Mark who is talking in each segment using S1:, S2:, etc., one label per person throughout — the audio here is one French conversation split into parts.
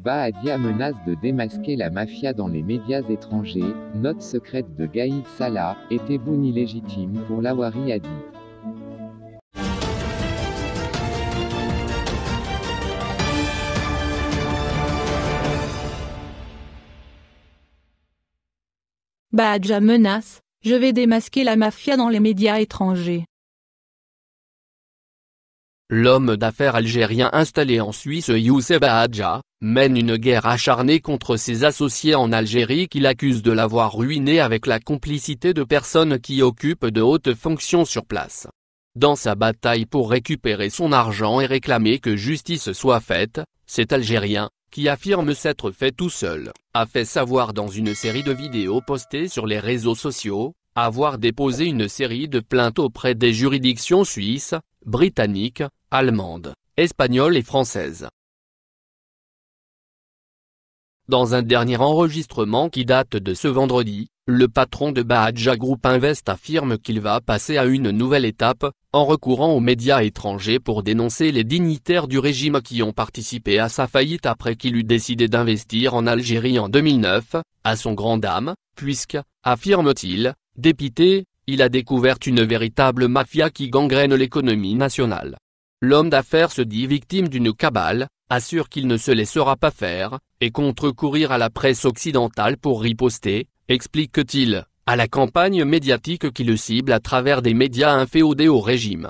S1: Baadia menace de démasquer la mafia dans les médias étrangers, note secrète de Gaïd Salah, était bon légitime pour Lawari Hadi. Baadia menace, je vais démasquer la mafia dans les médias étrangers. L'homme d'affaires algérien installé en Suisse Youssef Bahadja, mène une guerre acharnée contre ses associés en Algérie qu'il accuse de l'avoir ruiné avec la complicité de personnes qui occupent de hautes fonctions sur place. Dans sa bataille pour récupérer son argent et réclamer que justice soit faite, cet Algérien, qui affirme s'être fait tout seul, a fait savoir dans une série de vidéos postées sur les réseaux sociaux, avoir déposé une série de plaintes auprès des juridictions suisses, britanniques, allemandes, espagnoles et françaises. Dans un dernier enregistrement qui date de ce vendredi, le patron de Bahadja Group Invest affirme qu'il va passer à une nouvelle étape, en recourant aux médias étrangers pour dénoncer les dignitaires du régime qui ont participé à sa faillite après qu'il eut décidé d'investir en Algérie en 2009, à son grand âme, puisque, affirme-t-il, dépité, il a découvert une véritable mafia qui gangrène l'économie nationale. L'homme d'affaires se dit victime d'une cabale, assure qu'il ne se laissera pas faire, et contre-courir à la presse occidentale pour riposter, explique-t-il, à la campagne médiatique qui le cible à travers des médias inféodés au régime.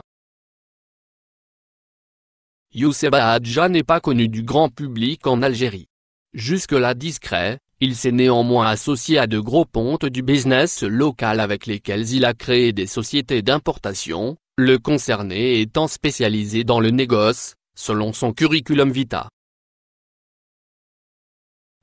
S1: Youssef Hadja n'est pas connu du grand public en Algérie. Jusque-là discret, il s'est néanmoins associé à de gros pontes du business local avec lesquels il a créé des sociétés d'importation, le concerné étant spécialisé dans le négoce, selon son curriculum vitae.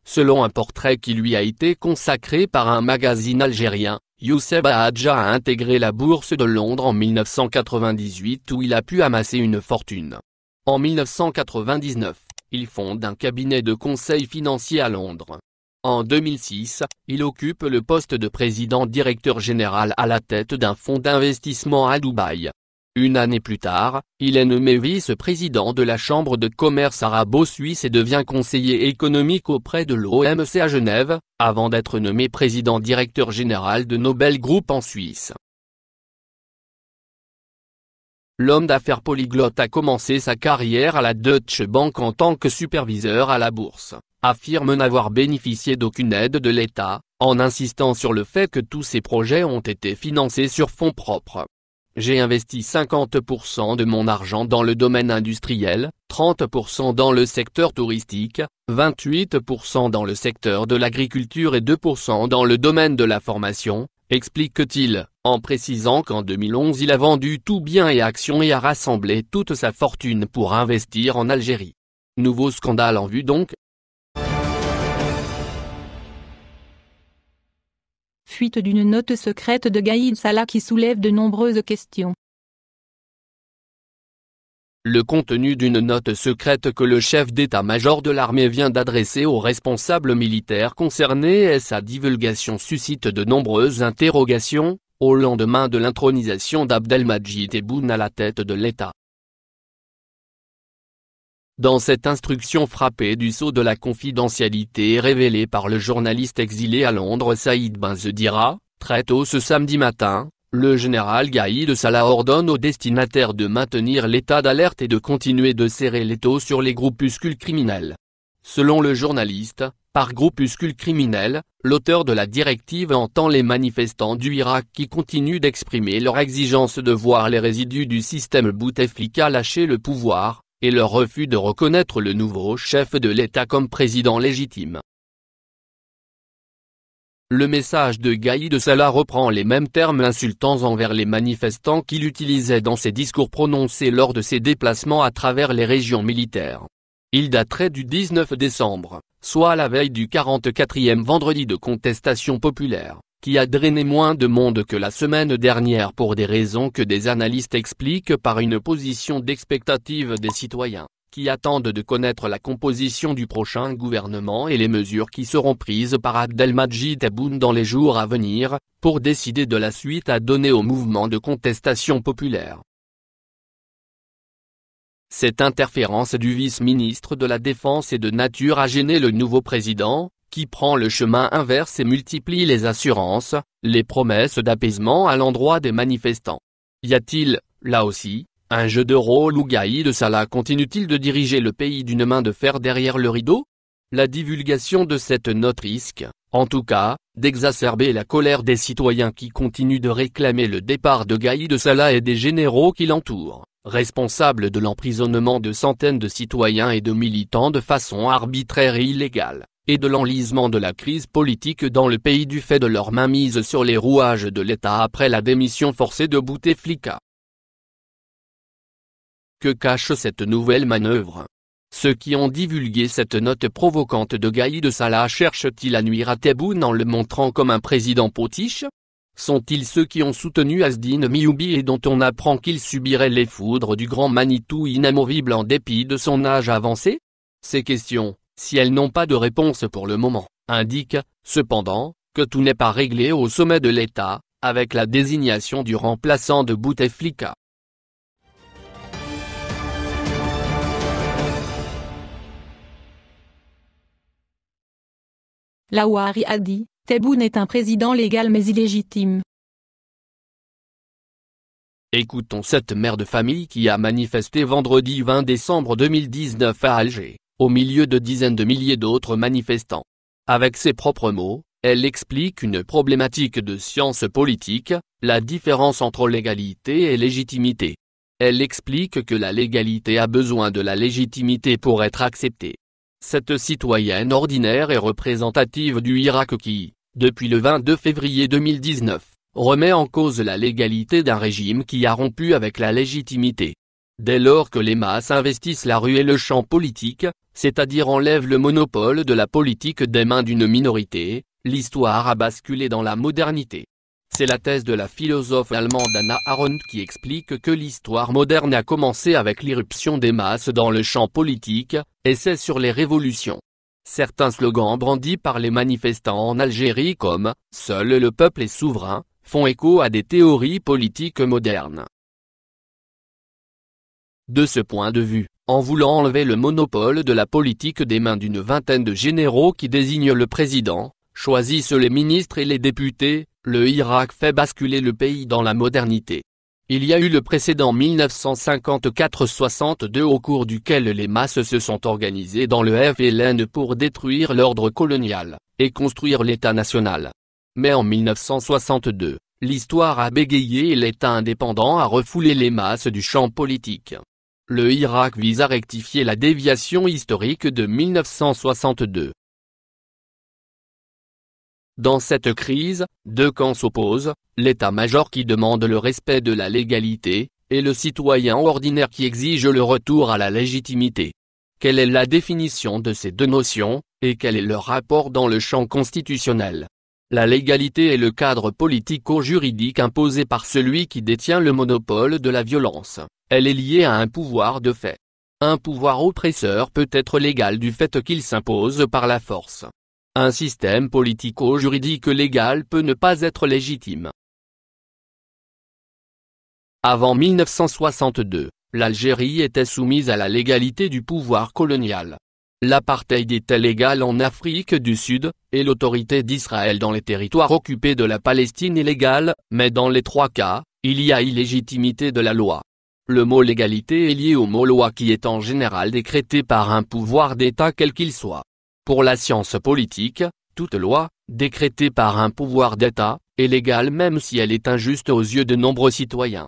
S1: Selon un portrait qui lui a été consacré par un magazine algérien, Youssef Ahadja a intégré la Bourse de Londres en 1998 où il a pu amasser une fortune. En 1999, il fonde un cabinet de conseil financier à Londres. En 2006, il occupe le poste de président directeur général à la tête d'un fonds d'investissement à Dubaï. Une année plus tard, il est nommé vice-président de la Chambre de commerce arabo-suisse et devient conseiller économique auprès de l'OMC à Genève, avant d'être nommé président directeur général de Nobel Group en Suisse. L'homme d'affaires polyglotte a commencé sa carrière à la Deutsche Bank en tant que superviseur à la bourse, affirme n'avoir bénéficié d'aucune aide de l'État, en insistant sur le fait que tous ses projets ont été financés sur fonds propres. J'ai investi 50% de mon argent dans le domaine industriel, 30% dans le secteur touristique, 28% dans le secteur de l'agriculture et 2% dans le domaine de la formation, explique-t-il, en précisant qu'en 2011 il a vendu tout bien et action et a rassemblé toute sa fortune pour investir en Algérie. Nouveau scandale en vue donc, Suite d'une note secrète de Gaïd Salah qui soulève de nombreuses questions. Le contenu d'une note secrète que le chef d'état-major de l'armée vient d'adresser aux responsables militaires concernés et sa divulgation suscite de nombreuses interrogations, au lendemain de l'intronisation d'Abdelmajid Tebboune à la tête de l'État. Dans cette instruction frappée du sceau de la confidentialité révélée par le journaliste exilé à Londres Saïd Benzedira, très tôt ce samedi matin, le général Gaïd Salah ordonne aux destinataires de maintenir l'état d'alerte et de continuer de serrer l'étau sur les groupuscules criminels. Selon le journaliste, par groupuscules criminels, l'auteur de la directive entend les manifestants du Irak qui continuent d'exprimer leur exigence de voir les résidus du système Bouteflika lâcher le pouvoir, et leur refus de reconnaître le nouveau chef de l'État comme président légitime. Le message de Gaïd de Salah reprend les mêmes termes insultants envers les manifestants qu'il utilisait dans ses discours prononcés lors de ses déplacements à travers les régions militaires. Il daterait du 19 décembre, soit la veille du 44e vendredi de contestation populaire qui a drainé moins de monde que la semaine dernière pour des raisons que des analystes expliquent par une position d'expectative des citoyens, qui attendent de connaître la composition du prochain gouvernement et les mesures qui seront prises par Abdelmajid Tebboune dans les jours à venir, pour décider de la suite à donner au mouvement de contestation populaire. Cette interférence du vice-ministre de la Défense et de nature a gêné le nouveau président, qui prend le chemin inverse et multiplie les assurances, les promesses d'apaisement à l'endroit des manifestants. Y a-t-il, là aussi, un jeu de rôle où Gaïd Salah continue-t-il de diriger le pays d'une main de fer derrière le rideau La divulgation de cette note risque, en tout cas, d'exacerber la colère des citoyens qui continuent de réclamer le départ de Gaïd Salah et des généraux qui l'entourent responsables de l'emprisonnement de centaines de citoyens et de militants de façon arbitraire et illégale et de l'enlisement de la crise politique dans le pays du fait de leur mainmise sur les rouages de l'État après la démission forcée de Bouteflika. Que cache cette nouvelle manœuvre Ceux qui ont divulgué cette note provocante de Gaïd de Salah cherchent-ils à nuire à Tebboune en le montrant comme un président potiche sont-ils ceux qui ont soutenu Asdine Mioubi et dont on apprend qu'il subirait les foudres du grand Manitou inamovible en dépit de son âge avancé Ces questions, si elles n'ont pas de réponse pour le moment, indique, cependant, que tout n'est pas réglé au sommet de l'État, avec la désignation du remplaçant de Bouteflika. Lawari a dit, Tebboune est un président légal mais illégitime. Écoutons cette mère de famille qui a manifesté vendredi 20 décembre 2019 à Alger au milieu de dizaines de milliers d'autres manifestants. Avec ses propres mots, elle explique une problématique de science politique, la différence entre légalité et légitimité. Elle explique que la légalité a besoin de la légitimité pour être acceptée. Cette citoyenne ordinaire et représentative du Irak qui, depuis le 22 février 2019, remet en cause la légalité d'un régime qui a rompu avec la légitimité. Dès lors que les masses investissent la rue et le champ politique, c'est-à-dire enlèvent le monopole de la politique des mains d'une minorité, l'histoire a basculé dans la modernité. C'est la thèse de la philosophe allemande Anna Arendt qui explique que l'histoire moderne a commencé avec l'irruption des masses dans le champ politique, et c'est sur les révolutions. Certains slogans brandis par les manifestants en Algérie comme « Seul le peuple est souverain » font écho à des théories politiques modernes. De ce point de vue, en voulant enlever le monopole de la politique des mains d'une vingtaine de généraux qui désignent le président, choisissent les ministres et les députés, le Irak fait basculer le pays dans la modernité. Il y a eu le précédent 1954-62 au cours duquel les masses se sont organisées dans le FLN pour détruire l'ordre colonial, et construire l'État national. Mais en 1962, l'histoire a bégayé et l'État indépendant a refoulé les masses du champ politique le Irak vise à rectifier la déviation historique de 1962. Dans cette crise, deux camps s'opposent, l'état-major qui demande le respect de la légalité, et le citoyen ordinaire qui exige le retour à la légitimité. Quelle est la définition de ces deux notions, et quel est leur rapport dans le champ constitutionnel la légalité est le cadre politico-juridique imposé par celui qui détient le monopole de la violence, elle est liée à un pouvoir de fait. Un pouvoir oppresseur peut être légal du fait qu'il s'impose par la force. Un système politico-juridique légal peut ne pas être légitime. Avant 1962, l'Algérie était soumise à la légalité du pouvoir colonial l'apartheid était légal en Afrique du Sud, et l'autorité d'Israël dans les territoires occupés de la Palestine est légale, mais dans les trois cas, il y a illégitimité de la loi. Le mot légalité est lié au mot loi qui est en général décrété par un pouvoir d'État quel qu'il soit. Pour la science politique, toute loi, décrétée par un pouvoir d'État, est légale même si elle est injuste aux yeux de nombreux citoyens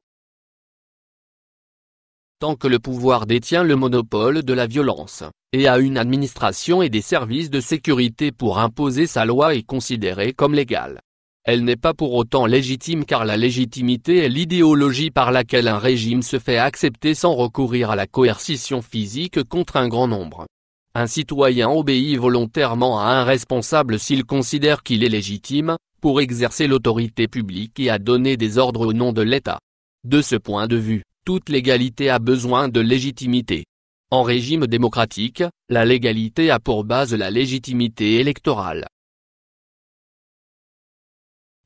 S1: tant que le pouvoir détient le monopole de la violence, et a une administration et des services de sécurité pour imposer sa loi est considérée comme légale. Elle n'est pas pour autant légitime car la légitimité est l'idéologie par laquelle un régime se fait accepter sans recourir à la coercition physique contre un grand nombre. Un citoyen obéit volontairement à un responsable s'il considère qu'il est légitime, pour exercer l'autorité publique et à donner des ordres au nom de l'État. De ce point de vue, toute légalité a besoin de légitimité. En régime démocratique, la légalité a pour base la légitimité électorale.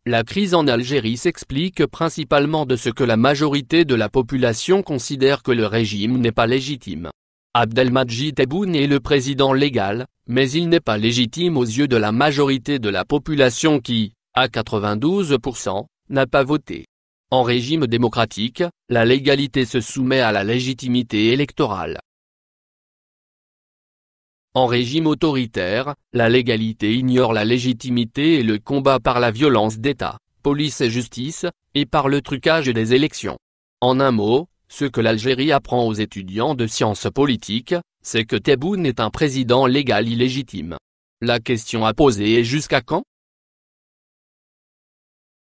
S1: La crise en Algérie s'explique principalement de ce que la majorité de la population considère que le régime n'est pas légitime. Abdelmadjid Tebboune est le président légal, mais il n'est pas légitime aux yeux de la majorité de la population qui, à 92%, n'a pas voté. En régime démocratique, la légalité se soumet à la légitimité électorale. En régime autoritaire, la légalité ignore la légitimité et le combat par la violence d'État, police et justice, et par le trucage des élections. En un mot, ce que l'Algérie apprend aux étudiants de sciences politiques, c'est que Tebboune est un président légal illégitime. La question à poser est jusqu'à quand